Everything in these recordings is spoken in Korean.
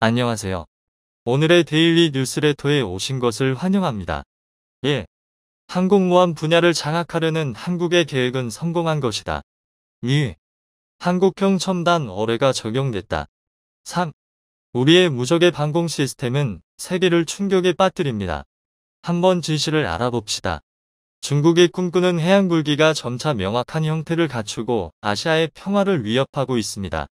안녕하세요. 오늘의 데일리 뉴스레터에 오신 것을 환영합니다. 예. 항공모함 분야를 장악하려는 한국의 계획은 성공한 것이다. 2. 한국형 첨단 어뢰가 적용됐다. 3. 우리의 무적의 방공 시스템은 세계를 충격에 빠뜨립니다. 한번 진실을 알아봅시다. 중국이 꿈꾸는 해양굴기가 점차 명확한 형태를 갖추고 아시아의 평화를 위협하고 있습니다.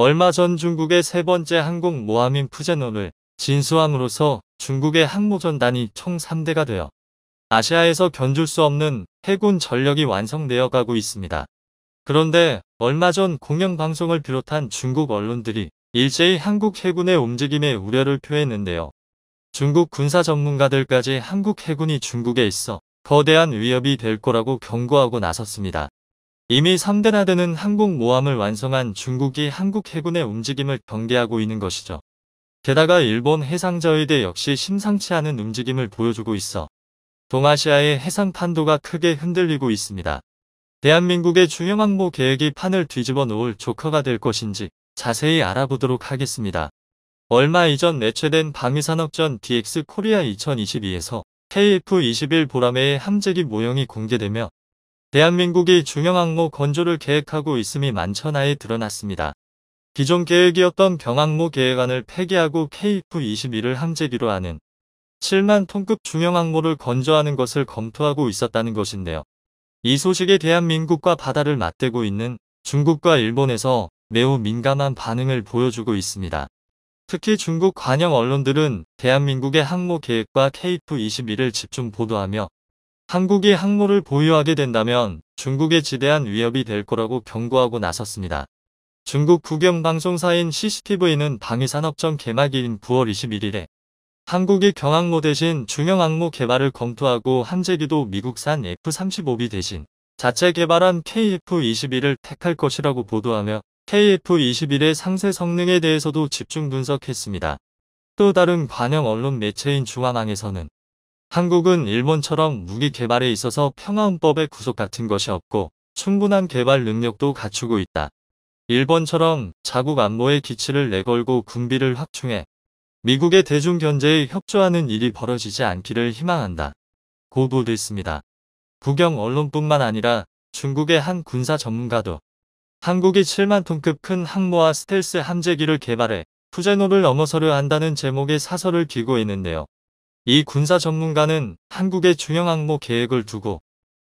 얼마 전 중국의 세 번째 항공 모함인 푸젠원을 진수함으로써 중국의 항모전단이 총 3대가 되어 아시아에서 견줄 수 없는 해군 전력이 완성되어 가고 있습니다. 그런데 얼마 전 공영방송을 비롯한 중국 언론들이 일제히 한국 해군의 움직임에 우려를 표했는데요. 중국 군사 전문가들까지 한국 해군이 중국에 있어 거대한 위협이 될 거라고 경고하고 나섰습니다. 이미 3대나 드는 항공 모함을 완성한 중국이 한국 해군의 움직임을 경계하고 있는 것이죠. 게다가 일본 해상자위대 역시 심상치 않은 움직임을 보여주고 있어 동아시아의 해상 판도가 크게 흔들리고 있습니다. 대한민국의 중형 항모 계획이 판을 뒤집어 놓을 조커가 될 것인지 자세히 알아보도록 하겠습니다. 얼마 이전 내최된 방위산업전 DX 코리아 2022에서 KF-21 보라매의 함재기 모형이 공개되며 대한민국이 중형항모 건조를 계획하고 있음이 만천하에 드러났습니다. 기존 계획이었던 병항모 계획안을 폐기하고 KF-21을 함재기로 하는 7만 톤급 중형항모를 건조하는 것을 검토하고 있었다는 것인데요. 이 소식에 대한민국과 바다를 맞대고 있는 중국과 일본에서 매우 민감한 반응을 보여주고 있습니다. 특히 중국 관영 언론들은 대한민국의 항모 계획과 KF-21을 집중 보도하며 한국이 항모를 보유하게 된다면 중국의 지대한 위협이 될 거라고 경고하고 나섰습니다. 중국 국영방송사인 CCTV는 방위산업청 개막일인 9월 21일에 한국이 경항모 대신 중형항모 개발을 검토하고 한제기도 미국산 F-35B 대신 자체 개발한 KF-21을 택할 것이라고 보도하며 KF-21의 상세 성능에 대해서도 집중 분석했습니다. 또 다른 관영 언론 매체인 중앙항에서는 한국은 일본처럼 무기 개발에 있어서 평화헌법의 구속 같은 것이 없고 충분한 개발 능력도 갖추고 있다. 일본처럼 자국 안보의 기치를 내걸고 군비를 확충해 미국의 대중견제에 협조하는 일이 벌어지지 않기를 희망한다. 고보됐습니다. 국영 언론뿐만 아니라 중국의 한 군사 전문가도 한국이 7만 톤급 큰 항모와 스텔스 함재기를 개발해 푸제노를 넘어서려 한다는 제목의 사설을 기고했는데요. 이 군사 전문가는 한국의 중형항모 계획을 두고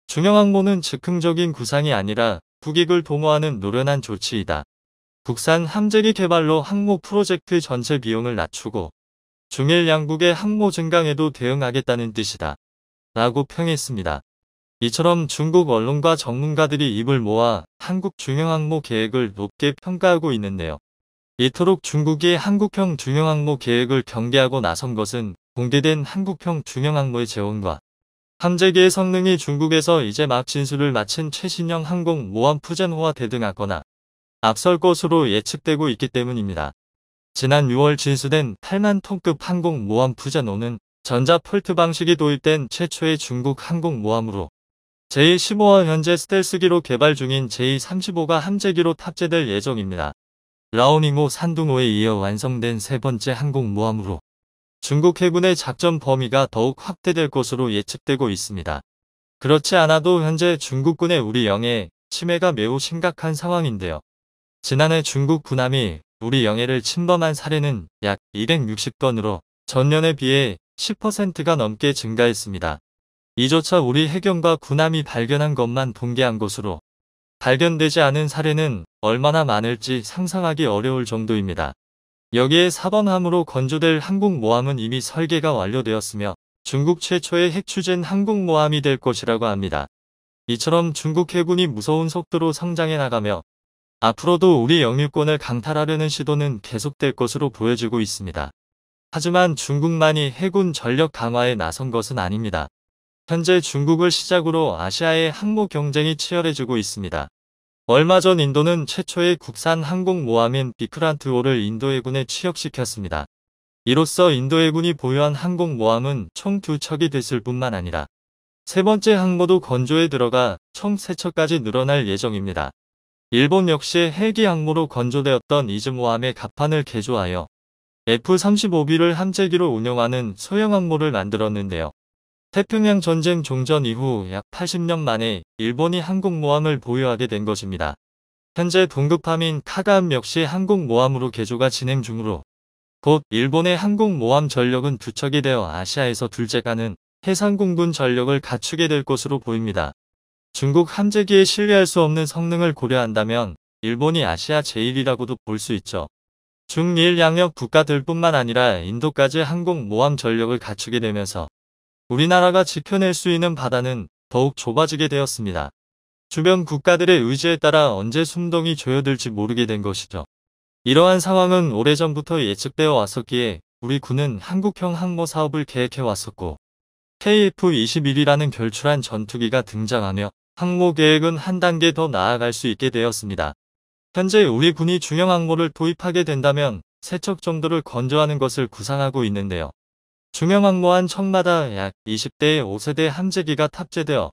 중형항모는 즉흥적인 구상이 아니라 국익을 도모하는 노련한 조치이다. 국산 함재기 개발로 항모 프로젝트 전체 비용을 낮추고 중일 양국의 항모 증강에도 대응하겠다는 뜻이다. 라고 평했습니다. 이처럼 중국 언론과 전문가들이 입을 모아 한국 중형항모 계획을 높게 평가하고 있는데요. 이토록 중국이 한국형 중형항모 계획을 경계하고 나선 것은 공개된 한국형 중형 항모의 재원과 함재기의 성능이 중국에서 이제 막 진수를 마친 최신형 항공 모함 푸젠호와 대등하거나 앞설 것으로 예측되고 있기 때문입니다. 지난 6월 진수된 8만 톤급 항공 모함 푸젠호는 전자 폴트 방식이 도입된 최초의 중국 항공 모함으로 제15와 현재 스텔스기로 개발 중인 제35가 함재기로 탑재될 예정입니다. 라오닝호 산둥호에 이어 완성된 세 번째 항공모함으로 중국 해군의 작전 범위가 더욱 확대될 것으로 예측되고 있습니다. 그렇지 않아도 현재 중국군의 우리 영해 침해가 매우 심각한 상황인데요. 지난해 중국 군함이 우리 영해를 침범한 사례는 약 260건으로 전년에 비해 10%가 넘게 증가했습니다. 이조차 우리 해경과 군함이 발견한 것만 동계한 것으로 발견되지 않은 사례는 얼마나 많을지 상상하기 어려울 정도입니다. 여기에 사범함으로 건조될 항공모함은 이미 설계가 완료되었으며 중국 최초의 핵 추진 항공모함이 될 것이라고 합니다. 이처럼 중국 해군이 무서운 속도로 성장해 나가며 앞으로도 우리 영유권을 강탈하려는 시도는 계속될 것으로 보여지고 있습니다. 하지만 중국만이 해군 전력 강화에 나선 것은 아닙니다. 현재 중국을 시작으로 아시아의 항모 경쟁이 치열해지고 있습니다. 얼마 전 인도는 최초의 국산 항공 모함인 비크란트호를 인도해군에 취역시켰습니다. 이로써 인도해군이 보유한 항공 모함은 총두 척이 됐을 뿐만 아니라 세 번째 항모도 건조에 들어가 총세 척까지 늘어날 예정입니다. 일본 역시 헬기 항모로 건조되었던 이즈모함의 갑판을 개조하여 F-35B를 함재기로 운영하는 소형 항모를 만들었는데요. 태평양 전쟁 종전 이후 약 80년 만에 일본이 항공모함을 보유하게 된 것입니다. 현재 동급함인 카가함 역시 항공모함으로 개조가 진행 중으로 곧 일본의 항공모함 전력은 부척이 되어 아시아에서 둘째 가는 해상공군 전력을 갖추게 될 것으로 보입니다. 중국 함재기에 신뢰할 수 없는 성능을 고려한다면 일본이 아시아 제1이라고도 볼 수 있죠. 중일 양역 국가들뿐만 아니라 인도까지 항공모함 전력을 갖추게 되면서 우리나라가 지켜낼 수 있는 바다는 더욱 좁아지게 되었습니다. 주변 국가들의 의지에 따라 언제 숨동이 조여들지 모르게 된 것이죠. 이러한 상황은 오래전부터 예측되어 왔었기에 우리 군은 한국형 항모 사업을 계획해 왔었고 KF-21이라는 결출한 전투기가 등장하며 항모 계획은 한 단계 더 나아갈 수 있게 되었습니다. 현재 우리 군이 중형 항모를 도입하게 된다면 세척 정도를 건조하는 것을 구상하고 있는데요. 중형항모한 천마다 약 20대의 5세대 함재기가 탑재되어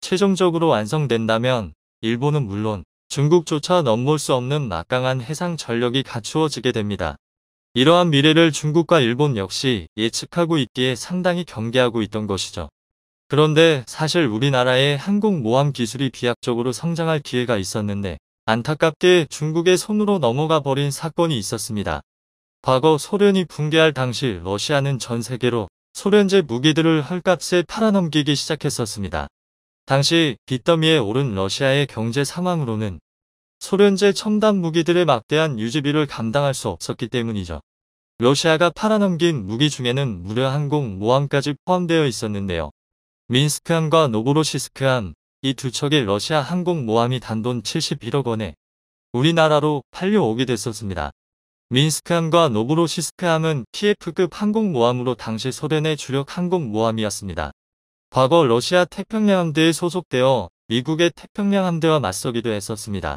최종적으로 완성된다면 일본은 물론 중국조차 넘볼 수 없는 막강한 해상 전력이 갖추어지게 됩니다. 이러한 미래를 중국과 일본 역시 예측하고 있기에 상당히 경계하고 있던 것이죠. 그런데 사실 우리나라의 항공모함 기술이 비약적으로 성장할 기회가 있었는데 안타깝게 중국의 손으로 넘어가 버린 사건이 있었습니다. 과거 소련이 붕괴할 당시 러시아는 전 세계로 소련제 무기들을 헐값에 팔아넘기기 시작했었습니다. 당시 빚더미에 오른 러시아의 경제 상황으로는 소련제 첨단 무기들의 막대한 유지비를 감당할 수 없었기 때문이죠. 러시아가 팔아넘긴 무기 중에는 무려 항공 모함까지 포함되어 있었는데요. 민스크함과 노보로시스크함 이 두 척의 러시아 항공 모함이 단돈 71억 원에 우리나라로 팔려오게 됐었습니다. 민스크함과 노브로시스크함은 TF급 항공모함으로 당시 소련의 주력 항공모함이었습니다. 과거 러시아 태평양함대에 소속되어 미국의 태평양함대와 맞서기도 했었습니다.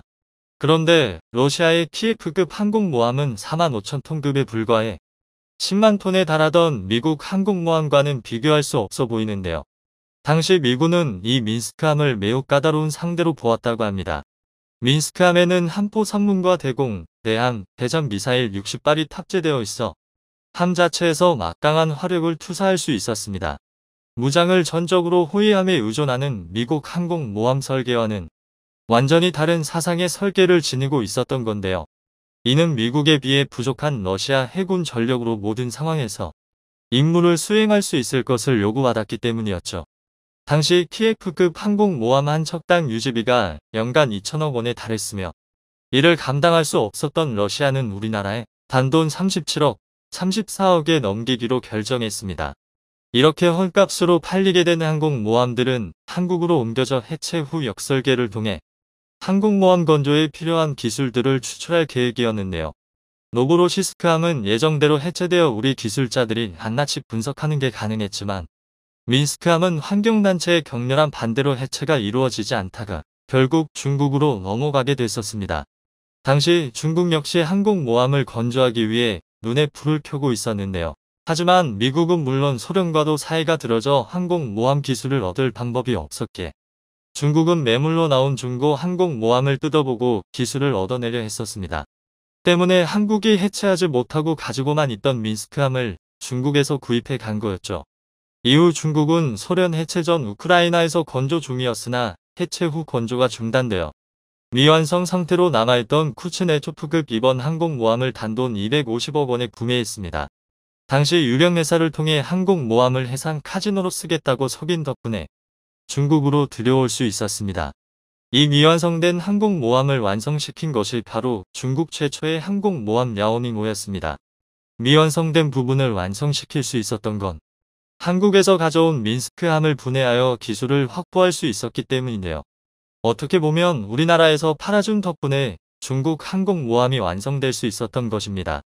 그런데 러시아의 TF급 항공모함은 4만 5천 톤급에 불과해 10만 톤에 달하던 미국 항공모함과는 비교할 수 없어 보이는데요. 당시 미군은 이 민스크함을 매우 까다로운 상대로 보았다고 합니다. 민스크함에는 함포 3문과 대공, 대함, 대전 미사일 60발이 탑재되어 있어 함 자체에서 막강한 화력을 투사할 수 있었습니다. 무장을 전적으로 호위함에 의존하는 미국 항공 모함 설계와는 완전히 다른 사상의 설계를 지니고 있었던 건데요. 이는 미국에 비해 부족한 러시아 해군 전력으로 모든 상황에서 임무를 수행할 수 있을 것을 요구받았기 때문이었죠. 당시 TF급 항공 모함 한 척당 유지비가 연간 2천억 원에 달했으며 이를 감당할 수 없었던 러시아는 우리나라에 단돈 37억, 34억에 넘기기로 결정했습니다. 이렇게 헐값으로 팔리게 된 항공모함들은 한국으로 옮겨져 해체 후 역설계를 통해 항공모함 건조에 필요한 기술들을 추출할 계획이었는데요. 노보로시스크함은 예정대로 해체되어 우리 기술자들이 한낱이 분석하는 게 가능했지만 민스크함은 환경단체의 격렬한 반대로 해체가 이루어지지 않다가 결국 중국으로 넘어가게 됐었습니다. 당시 중국 역시 항공모함을 건조하기 위해 눈에 불을 켜고 있었는데요. 하지만 미국은 물론 소련과도 사이가 들어져 항공모함 기술을 얻을 방법이 없었기에 중국은 매물로 나온 중고 항공모함을 뜯어보고 기술을 얻어내려 했었습니다. 때문에 한국이 해체하지 못하고 가지고만 있던 민스크함을 중국에서 구입해 간 거였죠. 이후 중국은 소련 해체 전 우크라이나에서 건조 중이었으나 해체 후 건조가 중단되어 미완성 상태로 남아있던 쿠츠네초프급 이번 항공모함을 단돈 250억 원에 구매했습니다. 당시 유령 회사를 통해 항공모함을 해상 카지노로 쓰겠다고 속인 덕분에 중국으로 들여올 수 있었습니다. 이 미완성된 항공모함을 완성시킨 것이 바로 중국 최초의 항공모함 야오밍호였습니다. 미완성된 부분을 완성시킬 수 있었던 건 한국에서 가져온 민스크함을 분해하여 기술을 확보할 수 있었기 때문인데요. 어떻게 보면 우리나라에서 팔아준 덕분에 중국 항공모함이 완성될 수 있었던 것입니다.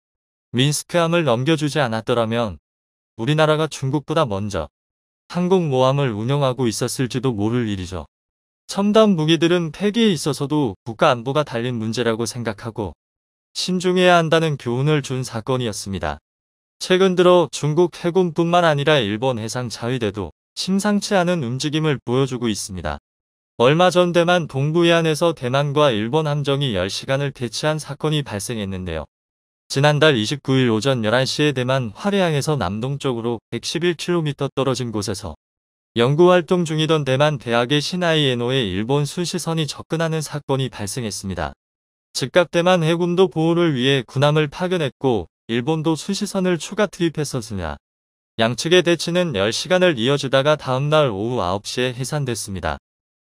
민스크함을 넘겨주지 않았더라면 우리나라가 중국보다 먼저 항공모함을 운영하고 있었을지도 모를 일이죠. 첨단 무기들은 폐기에 있어서도 국가 안보가 달린 문제라고 생각하고 신중해야 한다는 교훈을 준 사건이었습니다. 최근 들어 중국 해군뿐만 아니라 일본 해상 자위대도 심상치 않은 움직임을 보여주고 있습니다. 얼마 전 대만 동부 해안에서 대만과 일본 함정이 10시간을 대치한 사건이 발생했는데요. 지난달 29일 오전 11시에 대만 화해항에서 남동쪽으로 111km 떨어진 곳에서 연구활동 중이던 대만 대학의 신아이에노에 일본 순시선이 접근하는 사건이 발생했습니다. 즉각 대만 해군도 보호를 위해 군함을 파견했고 일본도 수시선을 추가 투입했었으냐 양측의 대치는 10시간을 이어지다가 다음날 오후 9시에 해산됐습니다.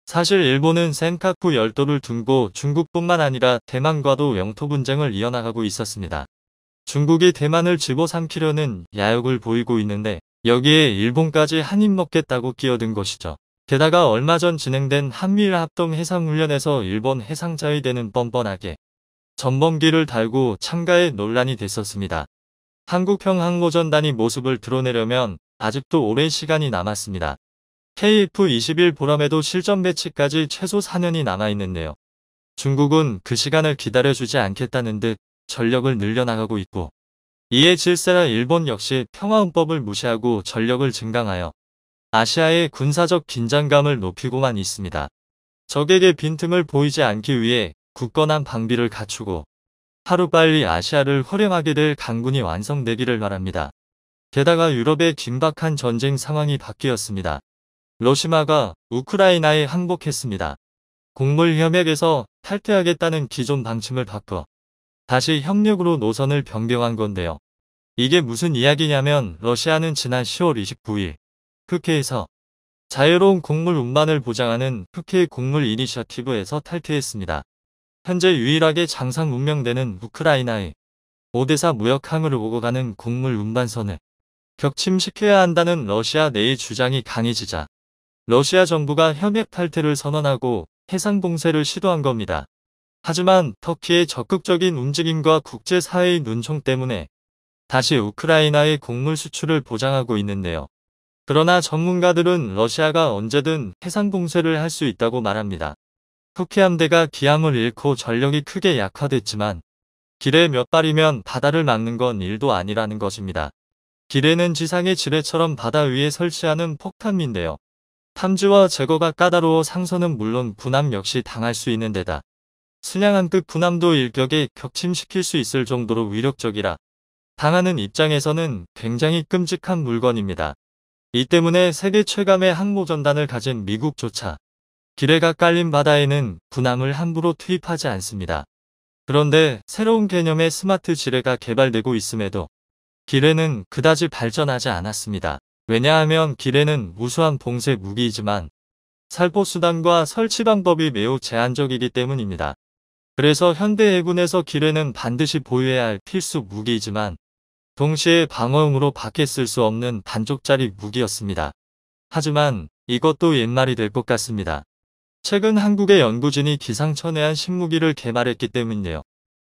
사실 일본은 센카쿠 열도를 둔고 중국뿐만 아니라 대만과도 영토 분쟁을 이어나가고 있었습니다. 중국이 대만을 집어삼키려는 야욕을 보이고 있는데 여기에 일본까지 한입 먹겠다고 끼어든 것이죠. 게다가 얼마 전 진행된 한미일 합동 해상훈련에서 일본 해상자위대는 뻔뻔하게 전범기를 달고 참가해 논란이 됐었습니다. 한국형항모전단이 모습을 드러내려면 아직도 오랜 시간이 남았습니다. KF-21 보람에도 실전 배치까지 최소 4년이 남아있는데요. 중국은 그 시간을 기다려주지 않겠다는 듯 전력을 늘려나가고 있고 이에 질세라 일본 역시 평화헌법을 무시하고 전력을 증강하여 아시아의 군사적 긴장감을 높이고만 있습니다. 적에게 빈틈을 보이지 않기 위해 굳건한 방비를 갖추고 하루빨리 아시아를 허렴하게 될 강군이 완성되기를 바랍니다. 게다가 유럽의 긴박한 전쟁 상황이 바뀌었습니다. 러시마가 우크라이나에 항복했습니다. 곡물 협약에서 탈퇴하겠다는 기존 방침을 바꿔 다시 협력으로 노선을 변경한 건데요. 이게 무슨 이야기냐면 러시아는 지난 10월 29일 흑해에서 자유로운 곡물 운반을 보장하는 흑해 곡물 이니셔티브에서 탈퇴했습니다. 현재 유일하게 장상 운명되는 우크라이나에 5대사 무역항을 오고 가는 곡물 운반선을 격침시켜야 한다는 러시아 내의 주장이 강해지자 러시아 정부가 협약 탈퇴를 선언하고 해상 봉쇄를 시도한 겁니다. 하지만 터키의 적극적인 움직임과 국제사회의 눈총 때문에 다시 우크라이나의 곡물 수출을 보장하고 있는데요. 그러나 전문가들은 러시아가 언제든 해상 봉쇄를 할 수 있다고 말합니다. 후키 함대가 기함을 잃고 전력이 크게 약화됐지만 길에 몇 발이면 바다를 막는 건 일도 아니라는 것입니다. 기뢰는 지상의 지뢰처럼 바다 위에 설치하는 폭탄인데요. 탐지와 제거가 까다로워 상선은 물론 분함 역시 당할 수 있는 데다 순양한 급 그 분함도 일격에 격침시킬 수 있을 정도로 위력적이라 당하는 입장에서는 굉장히 끔찍한 물건입니다. 이 때문에 세계 최감의 항모전단을 가진 미국조차 기뢰가 깔린 바다에는 분함을 함부로 투입하지 않습니다. 그런데 새로운 개념의 스마트 지뢰가 개발되고 있음에도 기뢰는 그다지 발전하지 않았습니다. 왜냐하면 기뢰는 무수한 봉쇄 무기이지만 살포 수단과 설치 방법이 매우 제한적이기 때문입니다 그래서 현대 해군에서 기뢰는 반드시 보유해야 할 필수 무기이지만 동시에 방어용으로 밖에 쓸 수 없는 반쪽짜리 무기였습니다. 하지만 이것도 옛말이 될 것 같습니다. 최근 한국의 연구진이 기상천외한 신무기를 개발했기 때문이에요.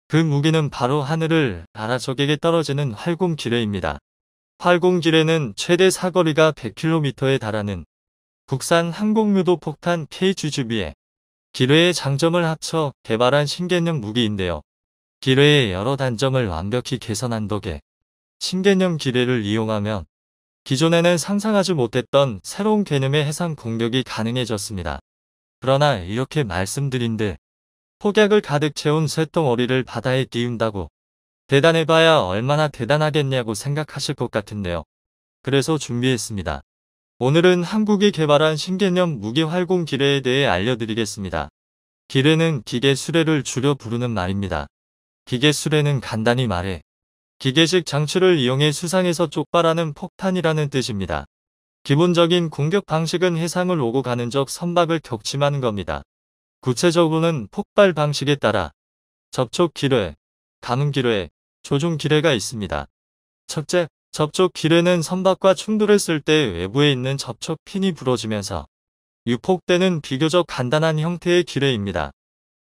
그 무기는 바로 하늘을 날아 적에게 떨어지는 활공기뢰입니다활공기뢰는 최대 사거리가 100km에 달하는 국산 항공유도 폭탄 KGGB에 기뢰의 장점을 합쳐 개발한 신개념 무기인데요. 기뢰의 여러 단점을 완벽히 개선한 덕에 신개념 기뢰를 이용하면 기존에는 상상하지 못했던 새로운 개념의 해상 공격이 가능해졌습니다. 그러나 이렇게 말씀드린데 폭약을 가득 채운 쇳덩어리를 바다에 띄운다고 대단해봐야 얼마나 대단하겠냐고 생각하실 것 같은데요. 그래서 준비했습니다. 오늘은 한국이 개발한 신개념 무기활공 기뢰에 대해 알려드리겠습니다. 기뢰는 기계 수레를 줄여 부르는 말입니다. 기계 수레는 간단히 말해 기계식 장치를 이용해 수상에서 쪽발하는 폭탄이라는 뜻입니다. 기본적인 공격 방식은 해상을 오고 가는 적 선박을 격침하는 겁니다. 구체적으로는 폭발 방식에 따라 접촉 기뢰, 감은 기뢰, 조종 기뢰가 있습니다. 첫째, 접촉 기뢰는 선박과 충돌했을 때 외부에 있는 접촉 핀이 부러지면서 유폭되는 비교적 간단한 형태의 기뢰입니다.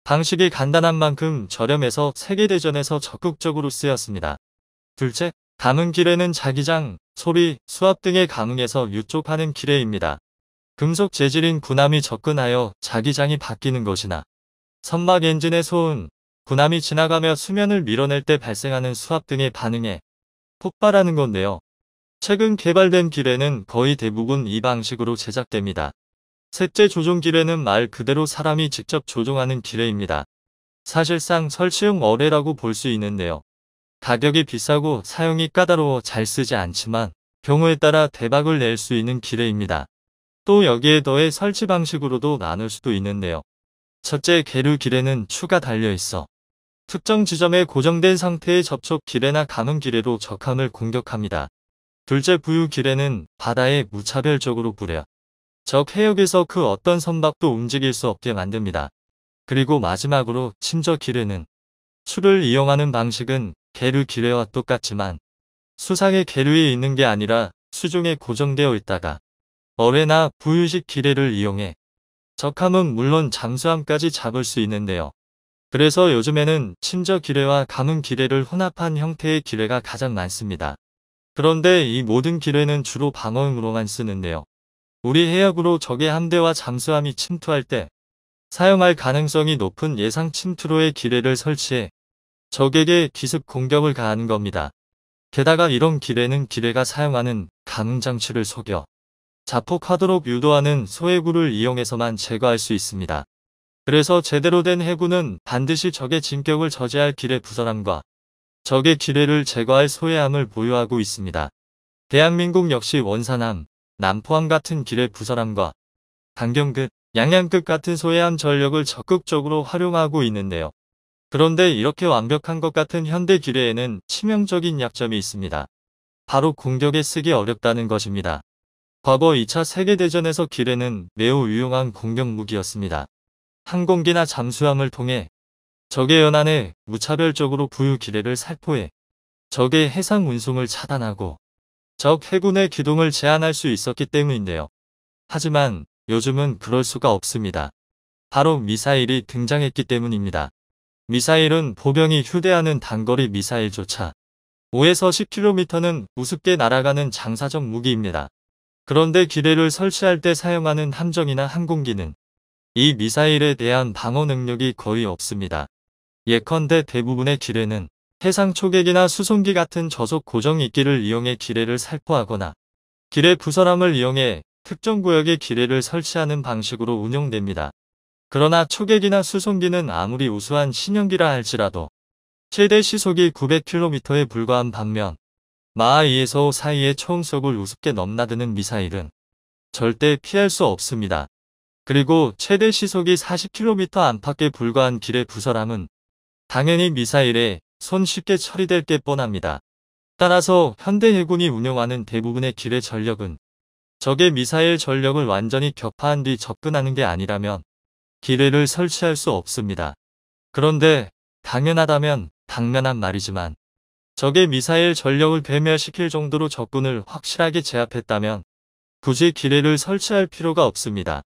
방식이 간단한 만큼 저렴해서 세계대전에서 적극적으로 쓰였습니다. 둘째, 감은 기뢰는 자기장, 소비, 수압 등의 강응에서 유쪽하는 기례입니다. 금속 재질인 군함이 접근하여 자기장이 바뀌는 것이나 선막 엔진의 소음, 군함이 지나가며 수면을 밀어낼 때 발생하는 수압 등의 반응에 폭발하는 건데요. 최근 개발된 기뢰는 거의 대부분 이 방식으로 제작됩니다. 셋째 조종 기뢰는 말 그대로 사람이 직접 조종하는 기뢰입니다. 사실상 설치용 어뢰라고 볼 수 있는데요. 가격이 비싸고 사용이 까다로워 잘 쓰지 않지만 경우에 따라 대박을 낼 수 있는 기레입니다. 또 여기에 더해 설치 방식으로도 나눌 수도 있는데요. 첫째 계류 기레는 추가 달려있어 특정 지점에 고정된 상태의 접촉 기레나 감음 기레로 적함을 공격합니다. 둘째 부유 기레는 바다에 무차별적으로 뿌려적 해역에서 그 어떤 선박도 움직일 수 없게 만듭니다. 그리고 마지막으로 침저 기레는 수를 이용하는 방식은 계류 기뢰와 똑같지만 수상의 계류에 있는 게 아니라 수중에 고정되어 있다가 어뢰나 부유식 기뢰를 이용해 적함은 물론 잠수함까지 잡을 수 있는데요. 그래서 요즘에는 침저 기뢰와 가문 기뢰를 혼합한 형태의 기뢰가 가장 많습니다. 그런데 이 모든 기뢰는 주로 방어용으로만 쓰는데요. 우리 해역으로 적의 함대와 잠수함이 침투할 때 사용할 가능성이 높은 예상 침투로의 기뢰를 설치해 적에게 기습 공격을 가하는 겁니다. 게다가 이런 기뢰는 기뢰가 사용하는 감응장치를 속여 자폭하도록 유도하는 소해구를 이용해서만 제거할 수 있습니다. 그래서 제대로 된 해구는 반드시 적의 진격을 저지할 기뢰 부설함과 적의 기뢰를 제거할 소해함을 보유하고 있습니다. 대한민국 역시 원산함, 남포함 같은 기뢰 부설함과 강경끝, 양양끝 같은 소해함 전력을 적극적으로 활용하고 있는데요. 그런데 이렇게 완벽한 것 같은 현대 기뢰에는 치명적인 약점이 있습니다. 바로 공격에 쓰기 어렵다는 것입니다. 과거 2차 세계대전에서 기뢰는 매우 유용한 공격 무기였습니다. 항공기나 잠수함을 통해 적의 연안에 무차별적으로 부유 기뢰를 살포해 적의 해상 운송을 차단하고 적 해군의 기동을 제한할 수 있었기 때문인데요. 하지만 요즘은 그럴 수가 없습니다. 바로 미사일이 등장했기 때문입니다. 미사일은 보병이 휴대하는 단거리 미사일조차 5에서 10km는 우습게 날아가는 장사적 무기입니다. 그런데 기뢰를 설치할 때 사용하는 함정이나 항공기는 이 미사일에 대한 방어 능력이 거의 없습니다. 예컨대 대부분의 기뢰는 해상 초계기나 수송기 같은 저속 고정 이끼를 이용해 기뢰를 살포하거나 기뢰 부설함을 이용해 특정 구역에 기뢰를 설치하는 방식으로 운영됩니다 그러나 초계기나 수송기는 아무리 우수한 신형기라 할지라도 최대 시속이 900km에 불과한 반면 마하 2에서 사이의 초음속을 우습게 넘나드는 미사일은 절대 피할 수 없습니다. 그리고 최대 시속이 40km 안팎에 불과한 길의 부설함은 당연히 미사일에 손쉽게 처리될 게 뻔합니다. 따라서 현대 해군이 운영하는 대부분의 길의 전력은 적의 미사일 전력을 완전히 격파한 뒤 접근하는 게 아니라면 기대를 설치할 수 없습니다. 그런데 당연하다면 당연한 말이지만 적의 미사일 전력을 괴멸시킬 정도로 적군을 확실하게 제압했다면 굳이 기뢰를 설치할 필요가 없습니다.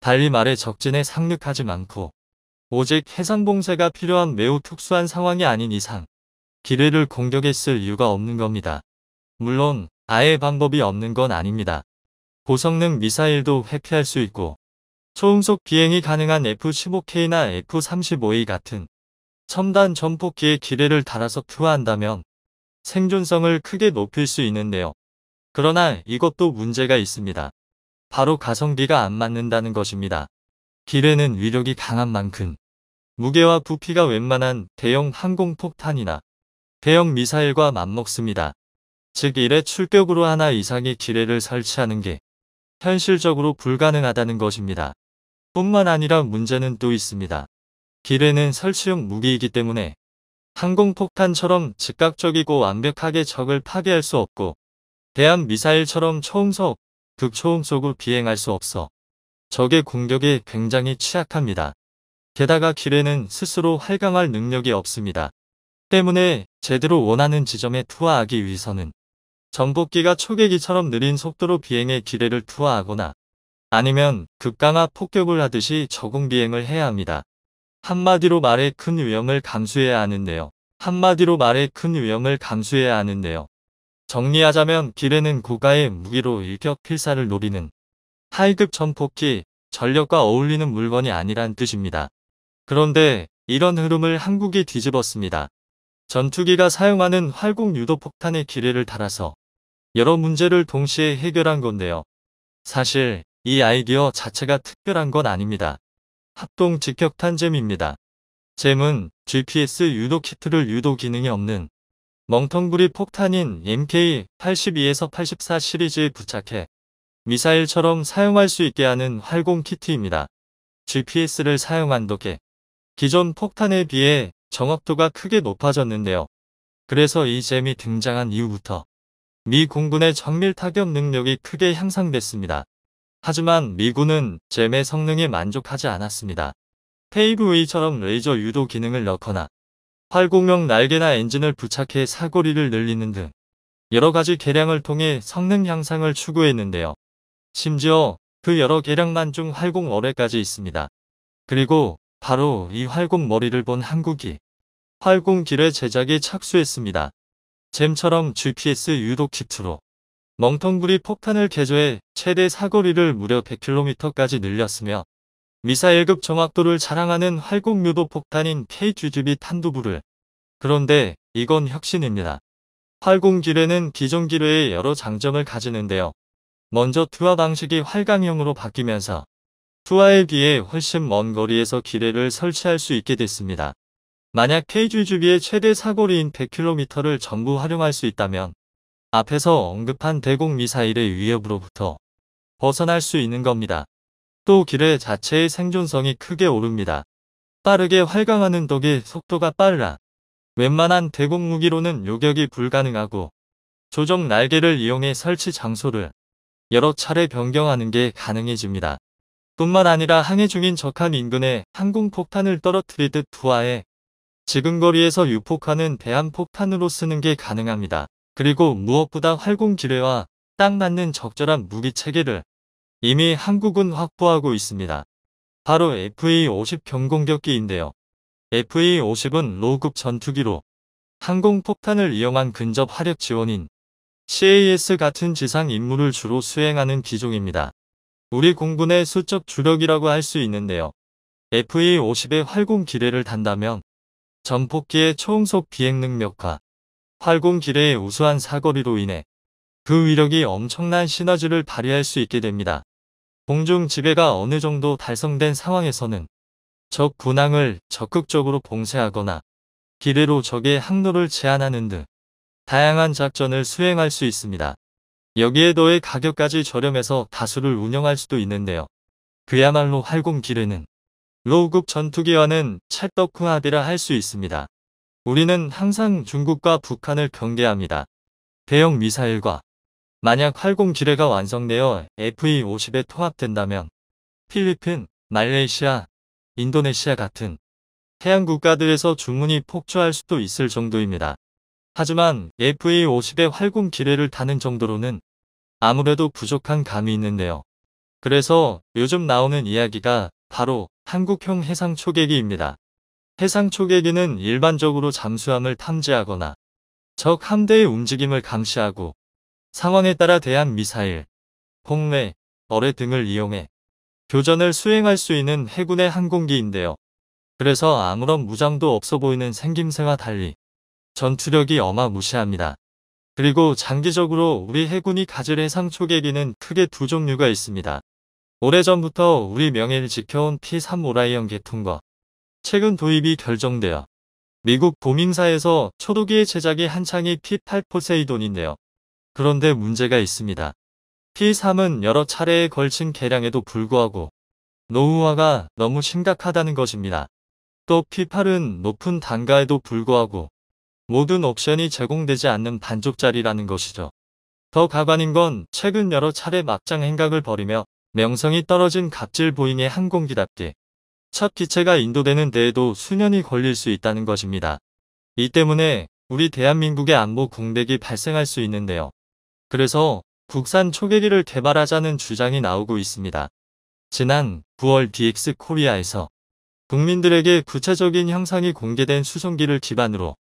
달리 말해 적진에 상륙하지 않고 오직 해상봉쇄가 필요한 매우 특수한 상황이 아닌 이상 기뢰를 공격했을 이유가 없는 겁니다. 물론 아예 방법이 없는 건 아닙니다. 고성능 미사일도 회피할 수 있고 초음속 비행이 가능한 F-15K나 F-35A e 같은 첨단 전폭기의 기뢰를 달아서 투하한다면 생존성을 크게 높일 수 있는데요. 그러나 이것도 문제가 있습니다. 바로 가성비가 안 맞는다는 것입니다. 기뢰는 위력이 강한 만큼 무게와 부피가 웬만한 대형 항공폭탄이나 대형 미사일과 맞먹습니다. 즉 1회 출격으로 하나 이상의 기뢰를 설치하는 게 현실적으로 불가능하다는 것입니다. 뿐만 아니라 문제는 또 있습니다. 기뢰는 설치용 무기이기 때문에 항공폭탄처럼 즉각적이고 완벽하게 적을 파괴할 수 없고 대한미사일처럼 초음속, 극초음속을 비행할 수 없어 적의 공격에 굉장히 취약합니다. 게다가 기뢰는 스스로 활강할 능력이 없습니다. 때문에 제대로 원하는 지점에 투하하기 위해서는 전복기가 초계기처럼 느린 속도로 비행해 기뢰를 투하하거나 아니면 극강화 폭격을 하듯이 적응 비행을 해야 합니다. 한마디로 말해 큰 위험을 감수해야 하는데요. 한마디로 말해 큰 위험을 감수해야 하는데요. 정리하자면 비례는 고가의 무기로 일격 필사를 노리는 하이급 전폭기, 전력과 어울리는 물건이 아니란 뜻입니다. 그런데 이런 흐름을 한국이 뒤집었습니다. 전투기가 사용하는 활공 유도 폭탄의 기례를 달아서 여러 문제를 동시에 해결한 건데요. 사실 이 아이디어 자체가 특별한 건 아닙니다. 합동 직격탄 잼입니다. 잼은 GPS 유도 키트를 유도 기능이 없는 멍텅구리 폭탄인 MK82에서 84 시리즈에 부착해 미사일처럼 사용할 수 있게 하는 활공 키트입니다. GPS를 사용한 덕에 기존 폭탄에 비해 정확도가 크게 높아졌는데요. 그래서 이 잼이 등장한 이후부터 미 공군의 정밀 타격 능력이 크게 향상됐습니다. 하지만 미군은 잼의 성능에 만족하지 않았습니다. 페이브웨이처럼 레이저 유도 기능을 넣거나 활공용 날개나 엔진을 부착해 사거리를 늘리는 등 여러가지 개량을 통해 성능 향상을 추구했는데요. 심지어 그 여러 개량만 중 활공 어뢰까지 있습니다. 그리고 바로 이 활공 머리를 본 한국이 활공 길의 제작에 착수했습니다. 잼처럼 GPS 유독 키트로 멍텅구리 폭탄을 개조해 최대 사거리를 무려 100km까지 늘렸으며 미사일급 정확도를 자랑하는 활공유도 폭탄인 KGGB 탄두부를 그런데 이건 혁신입니다. 활공기뢰는 기존 기뢰의 여러 장점을 가지는데요. 먼저 투하 방식이 활강형으로 바뀌면서 투하에 비해 훨씬 먼 거리에서 기뢰를 설치할 수 있게 됐습니다. 만약 KGGB의 최대 사거리인 100km를 전부 활용할 수 있다면 앞에서 언급한 대공 미사일의 위협으로부터 벗어날 수 있는 겁니다. 또 길의 자체의 생존성이 크게 오릅니다. 빠르게 활강하는 덕에 속도가 빠르라 웬만한 대공 무기로는 요격이 불가능하고 조정 날개를 이용해 설치 장소를 여러 차례 변경하는 게 가능해집니다. 뿐만 아니라 항해 중인 적한 인근에 항공폭탄을 떨어뜨리듯 부하해지금거리에서 유폭하는 대한폭탄으로 쓰는 게 가능합니다. 그리고 무엇보다 활공기뢰와 딱 맞는 적절한 무기체계를 이미 한국은 확보하고 있습니다. 바로 f e 5 0 경공격기인데요. f e 5 0은 로급 전투기로 항공폭탄을 이용한 근접 화력 지원인 CAS 같은 지상 임무를 주로 수행하는 기종입니다. 우리 공군의 수적 주력이라고 할 수 있는데요. f e 5 0의 활공 기뢰를 단다면 전폭기의 초음속 비행 능력과 활공기례의 우수한 사거리로 인해 그 위력이 엄청난 시너지를 발휘할 수 있게 됩니다. 공중 지배가 어느 정도 달성된 상황에서는 적 군항을 적극적으로 봉쇄하거나 기뢰로 적의 항로를 제한하는 등 다양한 작전을 수행할 수 있습니다. 여기에 더해 가격까지 저렴해서 다수를 운영할 수도 있는데요. 그야말로 활공 기뢰는 로우급 전투기와는 찰떡궁합이라 할 수 있습니다. 우리는 항상 중국과 북한을 경계합니다. 대형 미사일과 만약 활공 지뢰가 완성되어 FE-50에 통합된다면 필리핀, 말레이시아, 인도네시아 같은 해양 국가들에서 주문이 폭주할 수도 있을 정도입니다. 하지만 FE-50의 활공 기뢰를타는 정도로는 아무래도 부족한 감이 있는데요. 그래서 요즘 나오는 이야기가 바로 한국형 해상 초계기입니다. 해상 초계기는 일반적으로 잠수함을 탐지하거나 적 함대의 움직임을 감시하고 상황에 따라 대한 미사일, 폭매 어뢰 등을 이용해 교전을 수행할 수 있는 해군의 항공기인데요. 그래서 아무런 무장도 없어 보이는 생김새와 달리 전투력이 어마무시합니다. 그리고 장기적으로 우리 해군이 가질 해상 초계기는 크게 두 종류가 있습니다. 오래전부터 우리 명예를 지켜온 P3 오라이언 계통과 최근 도입이 결정되어 미국 보민사에서 초도기의 제작이 한창이 P8 포세이돈인데요. 그런데 문제가 있습니다. P3은 여러 차례에 걸친 개량에도 불구하고 노후화가 너무 심각하다는 것입니다. 또 P8은 높은 단가에도 불구하고 모든 옵션이 제공되지 않는 반쪽짜리라는 것이죠. 더 가관인 건 최근 여러 차례 막장 행각을 벌이며 명성이 떨어진 갑질 보잉의 항공기답게 첫 기체가 인도되는 데에도 수년이 걸릴 수 있다는 것입니다. 이 때문에 우리 대한민국의 안보 공백이 발생할 수 있는데요. 그래서 국산 초계기를 개발하자는 주장이 나오고 있습니다. 지난 9월 DX 코리아에서 국민들에게 구체적인 형상이 공개된 수송기를 기반으로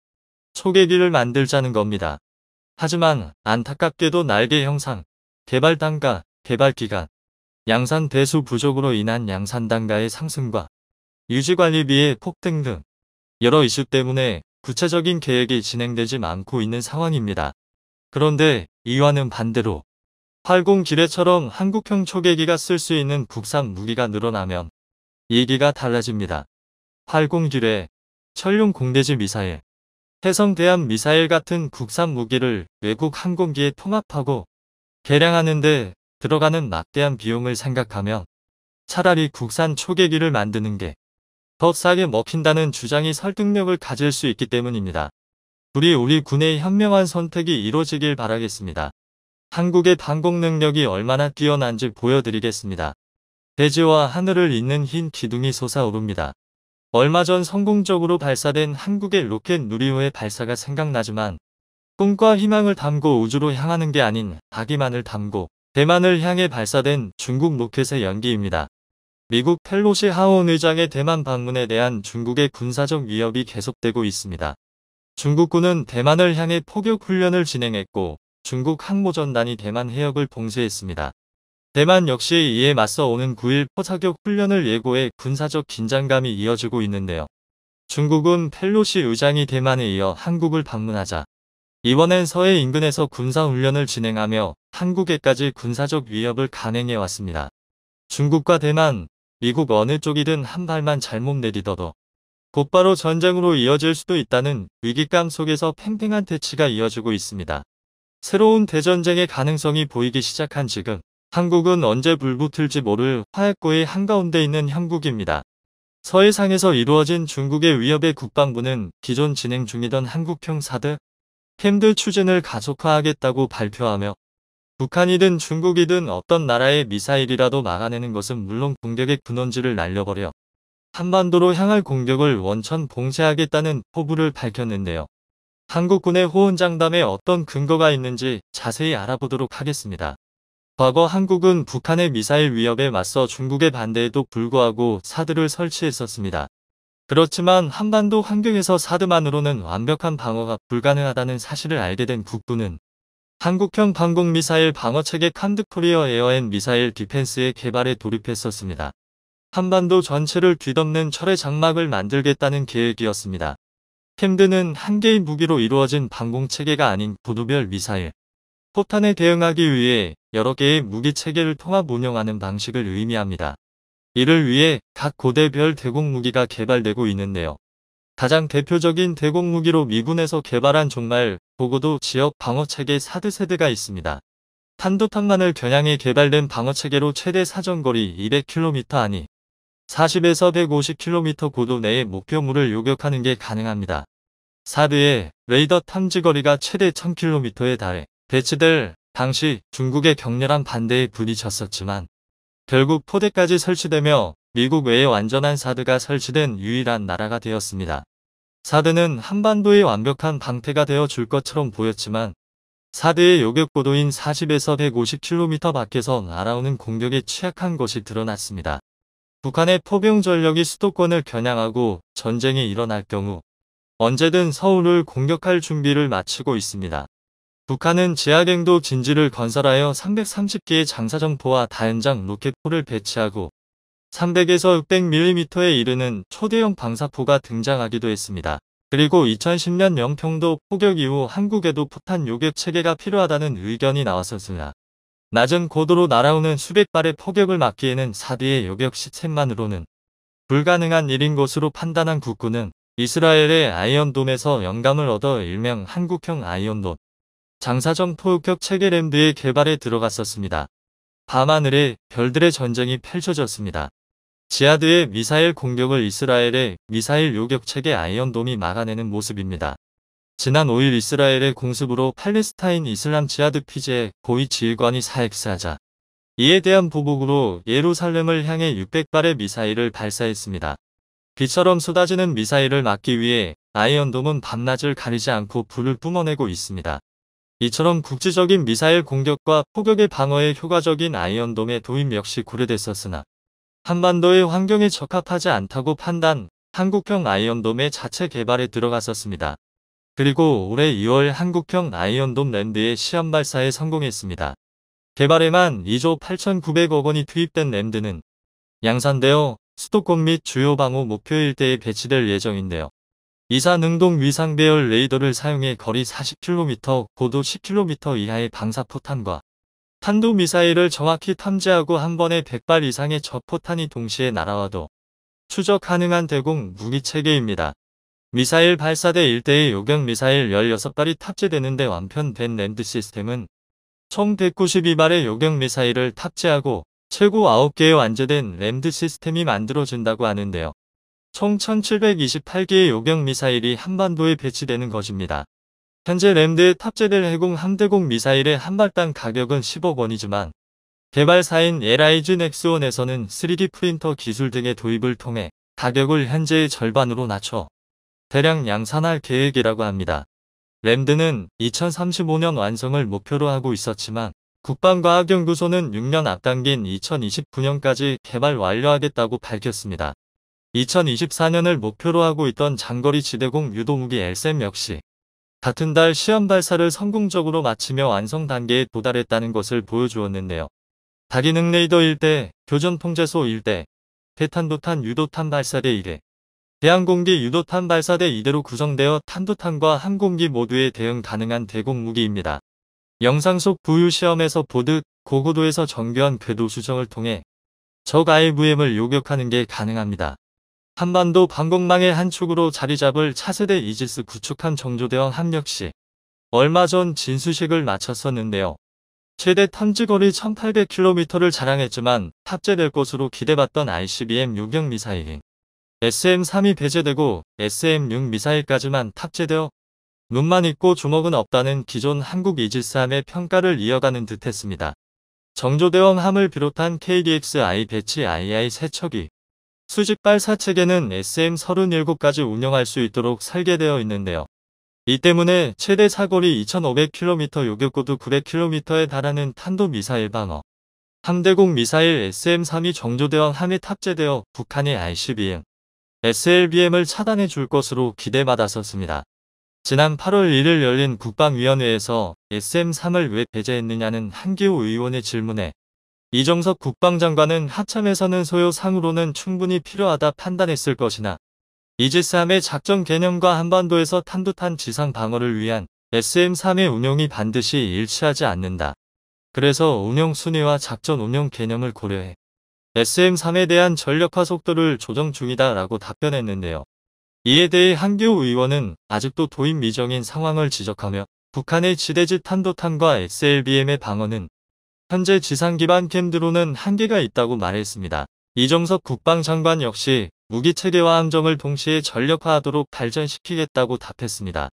초계기를 만들자는 겁니다. 하지만 안타깝게도 날개 형상, 개발 단가, 개발 기간, 양산 대수 부족으로 인한 양산 단가의 상승과 유지관리비의 폭등 등 여러 이슈 때문에 구체적인 계획이 진행되지 않고 있는 상황입니다. 그런데 이와는 반대로 8 0 지뢰처럼 한국형 초계기가 쓸 수 있는 국산 무기가 늘어나면 얘기가 달라집니다. 8 0 지뢰, 철룡 공대지 미사일, 해성 대한 미사일 같은 국산 무기를 외국 항공기에 통합하고 개량하는데 들어가는 막대한 비용을 생각하면 차라리 국산 초계기를 만드는 게더 싸게 먹힌다는 주장이 설득력을 가질 수 있기 때문입니다. 우리 우리 군의 현명한 선택이 이루어지길 바라겠습니다. 한국의 방공 능력이 얼마나 뛰어난지 보여드리겠습니다. 대지와 하늘을 잇는 흰 기둥이 솟아오릅니다. 얼마 전 성공적으로 발사된 한국의 로켓 누리호의 발사가 생각나지만 꿈과 희망을 담고 우주로 향하는 게 아닌 아기만을 담고 대만을 향해 발사된 중국 로켓의 연기입니다. 미국 펠로시 하원 의장의 대만 방문에 대한 중국의 군사적 위협이 계속되고 있습니다. 중국군은 대만을 향해 포격 훈련을 진행했고 중국 항모전단이 대만 해역을 봉쇄했습니다. 대만 역시 이에 맞서 오는 9일 포사격 훈련을 예고해 군사적 긴장감이 이어지고 있는데요. 중국은 펠로시 의장이 대만에 이어 한국을 방문하자 이번엔 서해 인근에서 군사훈련을 진행하며 한국에까지 군사적 위협을 강행해왔습니다. 중국과 대만, 미국 어느 쪽이든 한 발만 잘못 내리더도 곧바로 전쟁으로 이어질 수도 있다는 위기감 속에서 팽팽한 대치가 이어지고 있습니다. 새로운 대전쟁의 가능성이 보이기 시작한 지금 한국은 언제 불붙을지 모를 화약고의 한가운데 있는 형국입니다. 서해상에서 이루어진 중국의 위협에 국방부는 기존 진행 중이던 한국형 사드 캠드 추진을 가속화하겠다고 발표하며 북한이든 중국이든 어떤 나라의 미사일이라도 막아내는 것은 물론 공격의 근원지를 날려버려 한반도로 향할 공격을 원천 봉쇄하겠다는 포부를 밝혔는데요. 한국군의 호언장담에 어떤 근거가 있는지 자세히 알아보도록 하겠습니다. 과거 한국은 북한의 미사일 위협에 맞서 중국의 반대에도 불구하고 사드를 설치했었습니다. 그렇지만 한반도 환경에서 사드만으로는 완벽한 방어가 불가능하다는 사실을 알게 된 국군은 한국형 방공미사일 방어체계 칸드 코리어 에어앤 미사일 디펜스의 개발에 돌입했었습니다. 한반도 전체를 뒤덮는 철의 장막을 만들겠다는 계획이었습니다. 캠드는 한 개의 무기로 이루어진 방공체계가 아닌 구두별 미사일, 포탄에 대응하기 위해 여러 개의 무기체계를 통합 운영하는 방식을 의미합니다. 이를 위해 각 고대별 대공무기가 개발되고 있는데요. 가장 대표적인 대공무기로 미군에서 개발한 종말 보고도 지역 방어체계 사드세드가 있습니다. 탄도탄만을 겨냥해 개발된 방어체계로 최대 사정거리 200km 안이 40에서 150km 고도 내에 목표물을 요격하는 게 가능합니다. 사드의 레이더 탐지거리가 최대 1000km에 달해 배치될 당시 중국의 격렬한 반대에 부딪혔었지만 결국 포대까지 설치되며 미국 외에 완전한 사드가 설치된 유일한 나라가 되었습니다. 사드는 한반도의 완벽한 방패가 되어 줄 것처럼 보였지만 사드의 요격 고도인 40에서 150km 밖에서 날아오는 공격에 취약한 것이 드러났습니다. 북한의 포병 전력이 수도권을 겨냥하고 전쟁이 일어날 경우 언제든 서울을 공격할 준비를 마치고 있습니다. 북한은 지하갱도 진지를 건설하여 330개의 장사정포와 다연장 로켓포를 배치하고 300에서 600mm에 이르는 초대형 방사포가 등장하기도 했습니다. 그리고 2010년 영평도 폭격 이후 한국에도 포탄 요격 체계가 필요하다는 의견이 나왔었으나 낮은 고도로 날아오는 수백 발의 폭격을 막기에는 사드의 요격 시스템만으로는 불가능한 일인 것으로 판단한 국군은 이스라엘의 아이언돔에서 영감을 얻어 일명 한국형 아이언돔 장사정 포격 체계 램드의 개발에 들어갔었습니다. 밤하늘에 별들의 전쟁이 펼쳐졌습니다. 지하드의 미사일 공격을 이스라엘의 미사일 요격체계 아이언돔이 막아내는 모습입니다. 지난 5일 이스라엘의 공습으로 팔레스타인 이슬람 지하드 피제의 고위 지휘관이 사핵사하자 이에 대한 보복으로 예루살렘을 향해 600발의 미사일을 발사했습니다. 비처럼 쏟아지는 미사일을 막기 위해 아이언돔은 밤낮을 가리지 않고 불을 뿜어내고 있습니다. 이처럼 국제적인 미사일 공격과 폭격의 방어에 효과적인 아이언돔의 도입 역시 고려됐었으나 한반도의 환경에 적합하지 않다고 판단, 한국형 아이언돔의 자체 개발에 들어갔었습니다. 그리고 올해 2월 한국형 아이언돔 랜드의 시험 발사에 성공했습니다. 개발에만 2조 8,900억 원이 투입된 랜드는 양산되어 수도권 및 주요 방호 목표 일대에 배치될 예정인데요. 이사 능동 위상 배열 레이더를 사용해 거리 40km, 고도 10km 이하의 방사포탄과 탄도미사일을 정확히 탐지하고 한 번에 100발 이상의 저포탄이 동시에 날아와도 추적 가능한 대공 무기체계입니다. 미사일 발사대 일대의 요격 미사일 16발이 탑재되는데 완편된 랜드 시스템은 총 192발의 요격 미사일을 탑재하고 최고 9개의 완제된 랜드 시스템이 만들어진다고 하는데요. 총 1728개의 요격 미사일이 한반도에 배치되는 것입니다. 현재 램드에 탑재될 해공 함대공 미사일의 한 발당 가격은 10억 원이지만 개발사인 LIG 넥스온에서는 3D 프린터 기술 등의 도입을 통해 가격을 현재의 절반으로 낮춰 대량 양산할 계획이라고 합니다. 램드는 2035년 완성을 목표로 하고 있었지만 국방과학연구소는 6년 앞당긴 2029년까지 개발 완료하겠다고 밝혔습니다. 2024년을 목표로 하고 있던 장거리 지대공 유도무기 s m 역시 같은 달 시험 발사를 성공적으로 마치며 완성 단계에 도달했다는 것을 보여주었는데요. 다기능 레이더 1대, 교전통제소 1대, 대탄도탄 유도탄 발사대 1회, 대항공기 유도탄 발사대 2대로 구성되어 탄도탄과 항공기 모두에 대응 가능한 대공 무기입니다. 영상 속 부유 시험에서 보듯 고고도에서 정교한 궤도 수정을 통해 적 IVM을 요격하는 게 가능합니다. 한반도 방공망의 한 축으로 자리잡을 차세대 이지스 구축함 정조대왕 함 역시 얼마 전 진수식을 마쳤었는데요. 최대 탐지거리 1800km를 자랑했지만 탑재될 것으로 기대받던 ICBM 요격 미사일인 SM-3이 배제되고 SM-6 미사일까지만 탑재되어 눈만 있고 주먹은 없다는 기존 한국 이지스함의 평가를 이어가는 듯했습니다. 정조대왕함을 비롯한 KDX-I 배치 II 세척이 수직 발사체계는 SM-37까지 운영할 수 있도록 설계되어 있는데요. 이 때문에 최대 사거리 2,500km 요격고도 900km에 달하는 탄도미사일 방어, 함대공 미사일 SM-3이 정조대왕 함에 탑재되어 북한의 ICBM, SLBM을 차단해 줄 것으로 기대받았었습니다. 지난 8월 1일 열린 국방위원회에서 SM-3을 왜 배제했느냐는 한기호 의원의 질문에 이정석 국방장관은 하참에서는 소요 상으로는 충분히 필요하다 판단했을 것이나 이지스함의 작전 개념과 한반도에서 탄두탄 지상 방어를 위한 SM3의 운영이 반드시 일치하지 않는다. 그래서 운영 순위와 작전 운영 개념을 고려해 SM3에 대한 전력화 속도를 조정 중이다 라고 답변했는데요. 이에 대해 한기호 의원은 아직도 도입 미정인 상황을 지적하며 북한의 지대지 탄도탄과 SLBM의 방어는 현재 지상 기반 캠 드론은 한계가 있다고 말했습니다. 이정석 국방장관 역시 무기 체계와 함정을 동시에 전력화하도록 발전시키겠다고 답했습니다.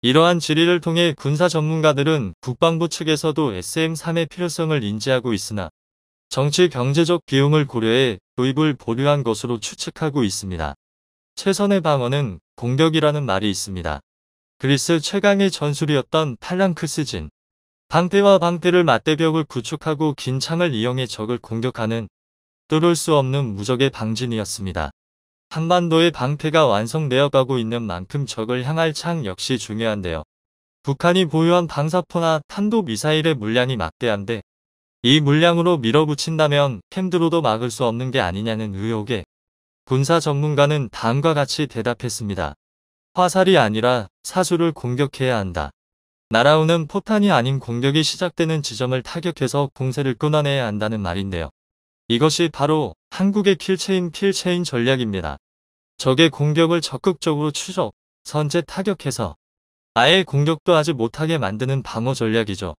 이러한 질의를 통해 군사 전문가들은 국방부 측에서도 SM3의 필요성을 인지하고 있으나 정치 경제적 비용을 고려해 도입을 보류한 것으로 추측하고 있습니다. 최선의 방어는 공격이라는 말이 있습니다. 그리스 최강의 전술이었던 팔랑크스진 방패와 방패를 맞대벽을 구축하고 긴 창을 이용해 적을 공격하는 뚫을 수 없는 무적의 방진이었습니다. 한반도의 방패가 완성되어 가고 있는 만큼 적을 향할 창 역시 중요한데요. 북한이 보유한 방사포나 탄도미사일의 물량이 막대한데 이 물량으로 밀어붙인다면 캠드로도 막을 수 없는 게 아니냐는 의혹에 군사 전문가는 다음과 같이 대답했습니다. 화살이 아니라 사수를 공격해야 한다. 날아오는 포탄이 아닌 공격이 시작되는 지점을 타격해서 공세를 끊어내야 한다는 말인데요. 이것이 바로 한국의 킬체인 킬체인 전략입니다. 적의 공격을 적극적으로 추적, 선제 타격해서 아예 공격도 하지 못하게 만드는 방어 전략이죠.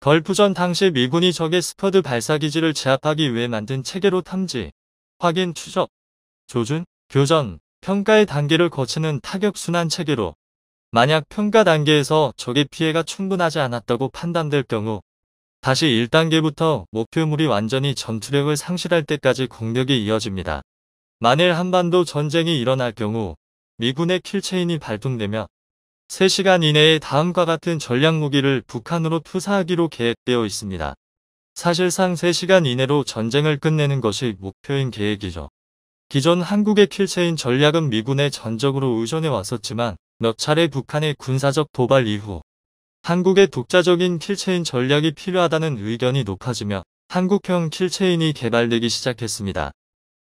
걸프전 당시 미군이 적의 스퍼드 발사기지를 제압하기 위해 만든 체계로 탐지, 확인 추적, 조준, 교전, 평가의 단계를 거치는 타격 순환 체계로 만약 평가 단계에서 적의 피해가 충분하지 않았다고 판단될 경우 다시 1단계부터 목표물이 완전히 전투력을 상실할 때까지 공격이 이어집니다. 만일 한반도 전쟁이 일어날 경우 미군의 킬체인이 발동되며 3시간 이내에 다음과 같은 전략 무기를 북한으로 투사하기로 계획되어 있습니다. 사실상 3시간 이내로 전쟁을 끝내는 것이 목표인 계획이죠. 기존 한국의 킬체인 전략은 미군의 전적으로 의존해 왔었지만 몇 차례 북한의 군사적 도발 이후 한국의 독자적인 킬체인 전략이 필요하다는 의견이 높아지며 한국형 킬체인이 개발되기 시작했습니다.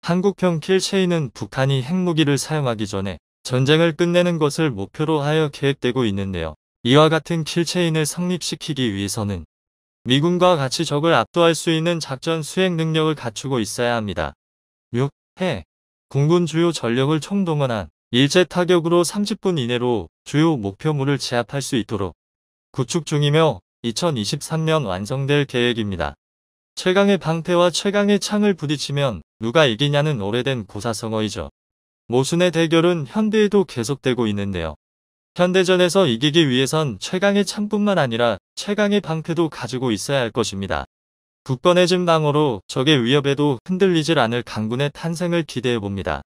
한국형 킬체인은 북한이 핵무기를 사용하기 전에 전쟁을 끝내는 것을 목표로 하여 계획되고 있는데요. 이와 같은 킬체인을 성립시키기 위해서는 미군과 같이 적을 압도할 수 있는 작전 수행 능력을 갖추고 있어야 합니다. 6. 해. 공군 주요 전력을 총동원한 일제 타격으로 30분 이내로 주요 목표물을 제압할 수 있도록 구축 중이며 2023년 완성될 계획입니다. 최강의 방패와 최강의 창을 부딪히면 누가 이기냐는 오래된 고사성어이죠. 모순의 대결은 현대에도 계속되고 있는데요. 현대전에서 이기기 위해선 최강의 창뿐만 아니라 최강의 방패도 가지고 있어야 할 것입니다. 굳건해진 방어로 적의 위협에도 흔들리질 않을 강군의 탄생을 기대해봅니다.